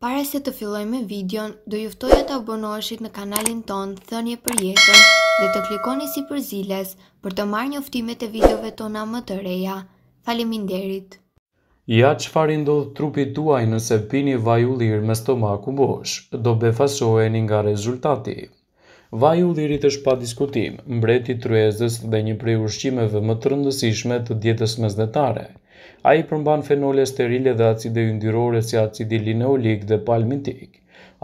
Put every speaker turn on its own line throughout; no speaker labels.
Pare se të filloj me videon, do juftoj e të abonoshit në kanalin ton, thënje për jetën dhe të klikoni si për ziles për të marrë një uftimet e videove tona më të reja. Faleminderit! Ja që fari ndodhë trupi tuaj nëse pini vaj u lirë me stomaku bosh, do befasoheni nga rezultati. Vaj u lirit është pa diskutim, mbreti të rrezës dhe një prej ushqimeve më të rëndësishme të djetës mesdetare. A i përmban fenole sterile dhe acide yndyrore si acidi linoleik dhe palmitik.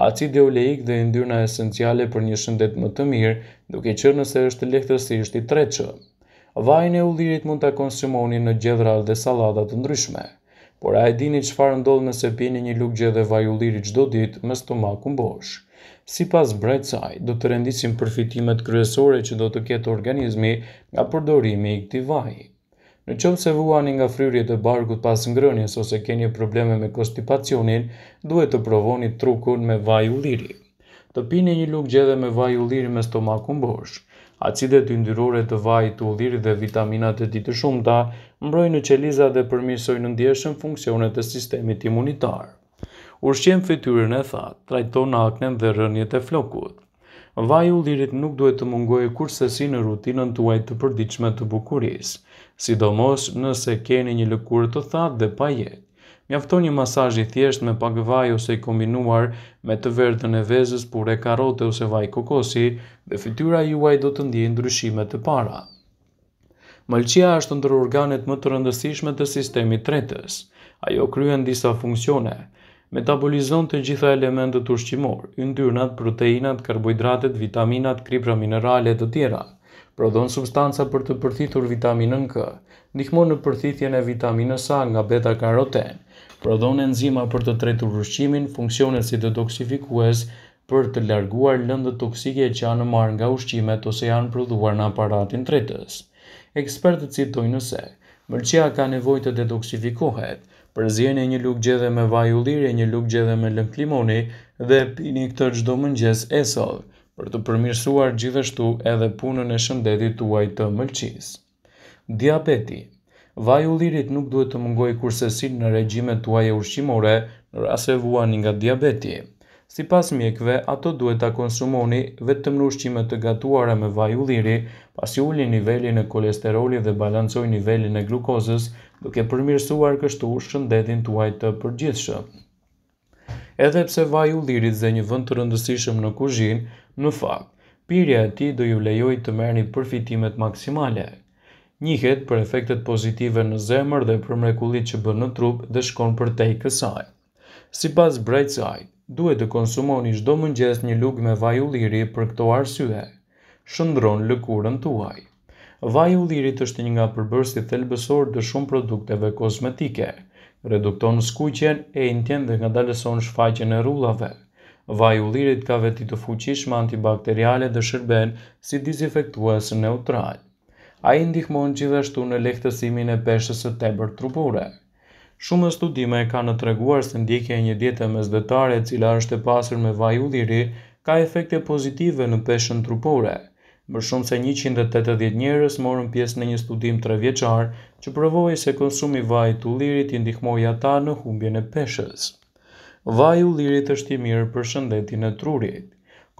Acide oleik dhe yndyrna esenciale për një shëndet më të mirë, duke qërë nëse është lehtësisht i treqë. Vajin e ullirit mund të konsumoni në gjedhra dhe saladat të ndryshme. Por a e dini që farë ndodhë nëse pini një luk gjedhe vaj ullirit qdo dit me stomakun bosh. Si pas brejtësaj, do të rendisim përfitimet kryesore që do të ketë organizmi nga përdorimi i këti vajit. Në qovë se vuani nga fryrje të barkut pas ngrënjës ose keni probleme me konstipacionin, duhet të provoni trukun me vaj liri. Të pini një luk gjedhe me vaj liri me stomakun bosh. Acidet të ndyrore të vaj të liri dhe vitaminat e ditë shumë ta, mbrojnë në qeliza dhe përmisojnë në ndjeshën funksionet e sistemit imunitar. Ushqem fityrën e thatë, trajton aknen dhe rënjet e flokut vaj u lirit nuk duhet të mungoj kursesi në rutinën të uaj të përdiqme të bukuris, sidomos nëse keni një lëkur të thatë dhe pa jetë. Mjafto një i thjesht me pak vaj ose i kombinuar me të verdën e vezës pure karote ose vaj kokosi dhe fityra juaj do të ndjenë ndryshime të para. Mëlqia është ndër organet më të rëndësishme të sistemi tretës. Ajo kryen disa funksione – metabolizon të gjitha elementet ushqimor, yndyrnat, proteinat, karbohidratet, vitaminat, kripra minerale të tjera. Prodhon substanca për të përthitur vitaminën K, ndihmon në përthitjen e vitaminës A nga beta-karoten. Prodhon enzima për të tretur ushqimin, funksionet si detoksifikues për të larguar lëndët toksike që janë marrë nga ushqimet ose janë prodhuar në aparatin tretës. Ekspertët citojnë se mërqia ka nevojë të detoksifikohet, për zjerën e një lukë gjedhe me vaj u lirë e një lukë gjedhe me lëng klimoni dhe pini këtë gjdo mëngjes njës e sëllë, për të përmirësuar gjithashtu edhe punën e shëndetit tuaj uaj të mëlqis. Diabeti Vaj u lirit nuk duhet të mëngoj kursesin në regjime të uaj e ushqimore në rase vuan nga diabeti. Si pas mjekve, ato duhet të konsumoni vetëm në ushqime të gatuara me vaj u liri, pasi uli nivelin e kolesteroli dhe balancoj nivelin e glukozës, duke përmirësuar kështu shëndetin tuaj të përgjithshë. Edhe pse vaj u liri dhe një vënd të rëndësishëm në kuzhin, në fakt, pirja e ti do ju lejoj të merë një përfitimet maksimale. njëhet për efektet pozitive në zemër dhe për mrekulit që bën në trup dhe shkon për tej kësaj. Si pas brejtësajt, duhet të konsumoni çdo mëngjes një lugë me vaj ulliri për këto arsye. Shëndron lëkurën tuaj. Vaj ulliri është një nga përbërësit thelbësor të shumë produkteve kozmetike. Redukton skuqen, e intjen dhe nga daleson shfaqen e rullave. Vaj ullirit ka veti të fuqishme antibakteriale dhe shërben si dizifektuese neutral. A i ndihmon gjithashtu në lehtësimin e peshës të tebër trupore. Shumë studime ka në treguar se ndjekja e një diete mes e cila është e pasur me vaj ulliri ka efekte pozitive në peshën trupore. Më shumë se 180 njerës morën pjesë në një studim të revjeqar që provoj se konsumi vaj të ullirit i ndihmoj ata në humbjen e peshës. Vaj ullirit është i mirë për shëndetin e trurit.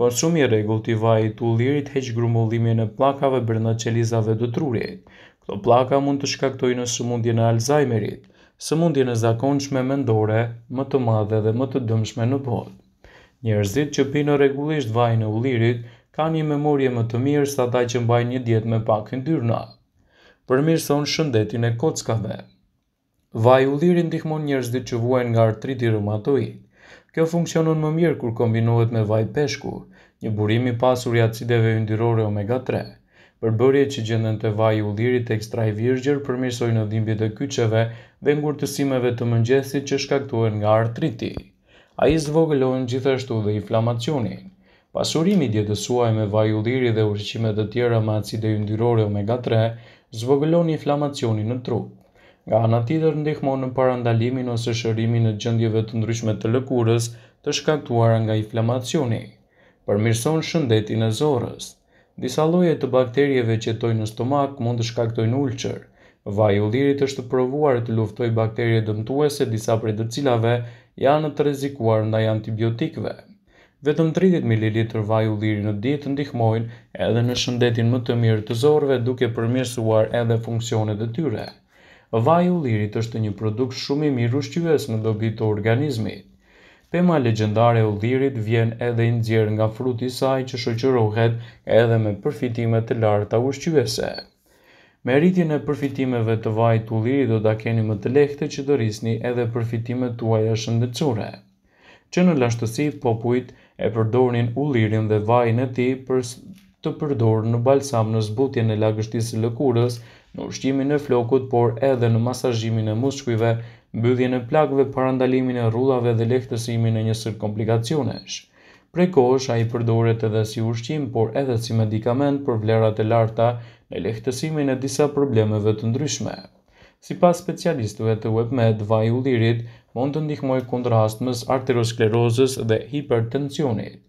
Konsumi regull të vaj të ullirit heqë grumullimin e plakave bërna qelizave të trurit. Këto plaka mund të shkaktojnë në sëmundje në Alzheimerit, së e zakonshme mendore, më të madhe dhe më të dëmshme në botë. Njerëzit që pinë regullisht vaj në ullirit, ka një memorje më të mirë sa ta që mbaj një djetë me pak në dyrna. Për mirë son shëndetin e kockave. Vaj ullirit ndihmon njerëzit që vuajnë nga artriti rëmatoj. Kjo funksionon më mirë kur kombinohet me vaj peshku, një burimi pasur i acideve yndyrore omega 3 përbërje që gjendën të vaj u lirit të ekstra i virgjër përmirsoj në dhimbje të kyqeve dhe ngurtësimeve të mëngjesit që shkaktuen nga artriti. A i zvogëlojnë gjithashtu dhe inflamacionin. Pasurimi djetësuaj me vaj u liri dhe ushqimet të tjera me acide yndyrore omega 3 zvogëlon inflamacionin në trup. Nga ana tjetër ndihmon në parandalimin ose shërimin në gjendjeve të ndryshme të lëkurës të shkaktuar nga inflamacioni. përmirsojnë shëndetin e zorrës. Disa lloje të bakterieve që jetojnë në stomak mund të shkaktojnë ulçer. Vaji ulirit është provuar të luftojë bakteriet dëmtuese, disa prej të cilave janë të rrezikuar ndaj antibiotikëve. Vetëm 30 ml vaj ulliri në ditë ndihmojnë edhe në shëndetin më të mirë të zorëve duke përmirësuar edhe funksionet e tyre. Vaj ullirit është një produkt shumë i mirë ushqyes në dobi të organizmit. Pema legjendare e ullirit vjen edhe i nxjerr nga fruti i saj që shoqërohet edhe me përfitime të larta ushqyese. Me rritjen e përfitimeve të vajit të ulliri do të keni më të lehte që të rrisni edhe përfitimet tuaja shëndetësore. Që në lashtësi, popujt e përdornin ullirin dhe vajin e ti për të përdor në balsam në zbutje në lagështisë lëkurës, në ushqimin e flokut, por edhe në masajimin e muskujve, mbydhje në plakve, parandalimin e rullave dhe lehtësimin e njësër komplikacionesh. Preko është a i përdoret edhe si ushqim, por edhe si medikament për vlerat e larta në lehtësimin e disa problemeve të ndryshme. Si pas specialistëve të webmed, vaj u lirit, mund të ndihmoj kundrast mës arterosklerozës dhe hipertensionit.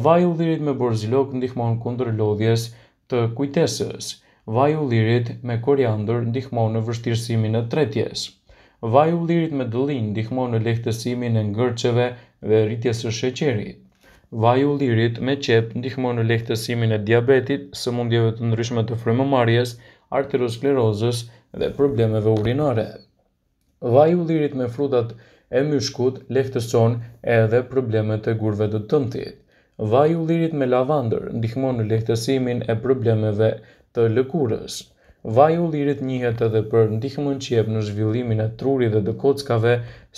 Vaj u me borzilok ndihmon kundër lodhjes të kujtesës. Vaj u me koriandër ndihmon në vështirësimin e tretjes. Vaj u me dëllin ndihmon në lehtësimin e ngërqeve dhe rritjes së sheqerit. Vaj u me qep ndihmon në lehtësimin e diabetit, së mundjeve të ndryshme të fremëmarjes, arterosklerozës dhe problemeve urinare. Vaj u me frutat e myshkut lehtëson edhe problemet e gurve të tëmtit. Vaj ullirit me lavandër ndihmon në lehtësimin e problemeve të lëkurës. Vaj ullirit njëhet edhe për ndihmon që në zhvillimin e truri dhe dhe kockave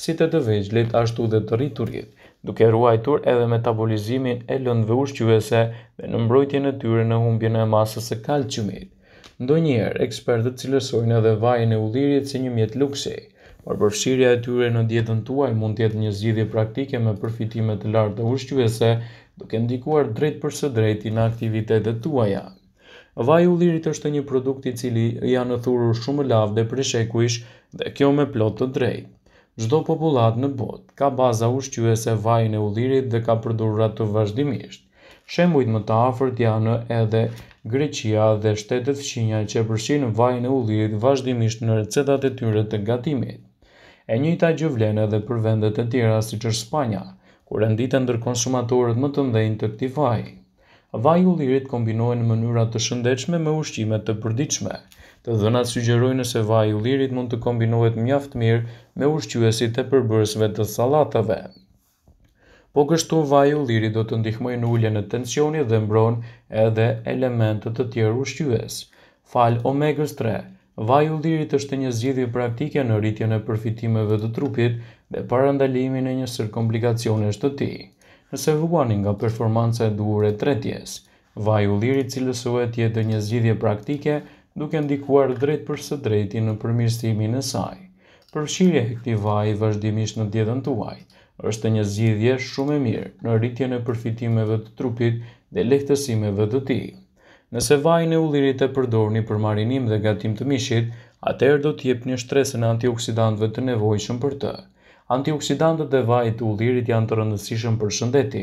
si të të vejgjlit ashtu dhe të rriturit, duke ruajtur edhe metabolizimin e lëndve ushqyese dhe në mbrojtjen e tyre në humbjen e masës e kalqymit. Ndo njerë, ekspertët cilësojnë edhe vajin e ullirit si një mjet luksej, por përfshirja e tyre në dietën tuaj mund të jetë një zgjidhje praktike me përfitime të larta ushqyese, duke ndikuar drejt për së drejti në aktivitetet tuaja. Vaju ullirit është një produkt i cili janë thurur shumë lavde prej shekuish dhe kjo me plot të drejtë. Çdo popullat në botë ka baza ushqyese vajin e ullirit dhe ka përdorur atë vazhdimisht. Shembujt më të afërt janë edhe Greqia dhe shtetet fqinje që përshinë vajin e ullirit vazhdimisht në recetat e tyre të gatimit e njëjta gjë vlen edhe për vendet e tjera siç është Spanja, ku renditen ndër konsumatorët më të mëdhenj të këtij vaji. Vaji i ullirit kombinohen në mënyra të shëndetshme me ushqime të përditshme. Të dhënat sugjerojnë se vaji i ullirit mund të kombinohet mjaft mirë me ushqyesit e përbërësve të sallatave. Po kështu vaji ulliri do të ndihmojë në uljen e tensionit dhe mbron edhe elemente të tjera ushqyes, Fal omega Vaj ullirit është një zgjidhje praktike në rritjen e përfitimeve të trupit dhe parandalimin e një sër komplikacione të ti. Nëse vuani nga performanca e duhur e tretjes, vaj ullirit cilësohet jetë një zgjidhje praktike duke ndikuar drejt për së drejti në përmirësimin e saj. Përfshirje e këti vaj vazhdimisht në djedën tuaj, është një zgjidhje shumë e mirë në rritjen e përfitimeve të trupit dhe lehtësimeve të tij. Nëse vajin e ullirit e përdorni për marinim dhe gatim të mishit, atëherë do t'jep jepni shtresën e antioksidantëve të nevojshëm për të. Antioksidantët e vajit të ullirit janë të rëndësishëm për shëndeti.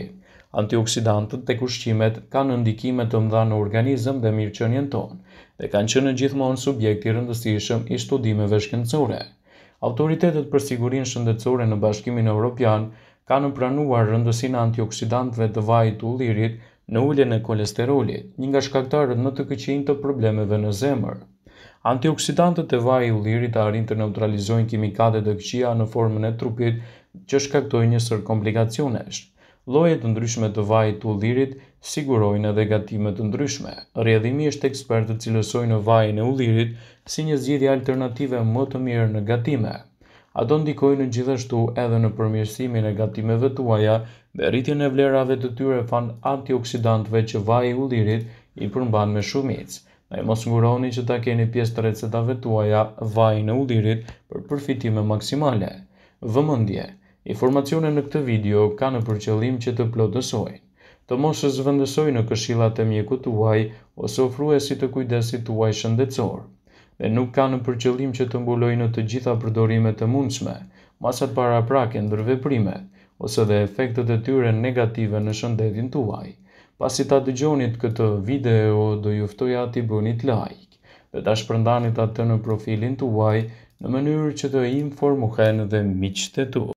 Antioksidantët tek ushqimet kanë ndikime të mëdha në organizëm dhe mirëqenien tonë dhe kanë qenë gjithmonë subjekt i rëndësishëm i studimeve shkencore. Autoritetet për sigurinë shëndetësore në Bashkimin Evropian kanë pranuar rëndësinë antioksidantëve të vajit të ullirit në ullje e kolesterolit, një nga shkaktarët më të këqijnë të problemeve në zemër. Antioksidantët e vaj i ullirit arrin të neutralizojnë kimikate të këqia në formën e trupit që shkaktojnë një sër komplikacionesh. Lojet të ndryshme të vaj i ullirit sigurojnë edhe gatimet të ndryshme. Rjedhimi është ekspertët cilësojnë vaj i ullirit si një zgjidhje alternative më të mirë në gatimet ato ndikojnë gjithashtu edhe në përmjësimin e gatimeve tuaja dhe rritjen e vlerave të tyre fan antioksidantve që vaj i ullirit i përmban me shumicë. Dhe mos nguroni që ta keni pjesë të recetave tuaja vaj në ullirit për përfitime maksimale. Vëmëndje, informacione në këtë video ka në përqëllim që të plotësojnë. Të mos e në këshillat e mjekut tuaj ose ofruesit të kujdesit tuaj shëndetësor dhe nuk kanë për qëllim që të mbulojnë të gjitha përdorimet të mundshme, masat para prake ndër veprime, ose dhe efektet e tyre negative në shëndetin tuaj. Pas i ta dëgjonit këtë video, do juftoj ati bënit like, dhe ta shpërndanit atë në profilin tuaj në mënyrë që të informohen dhe miqët e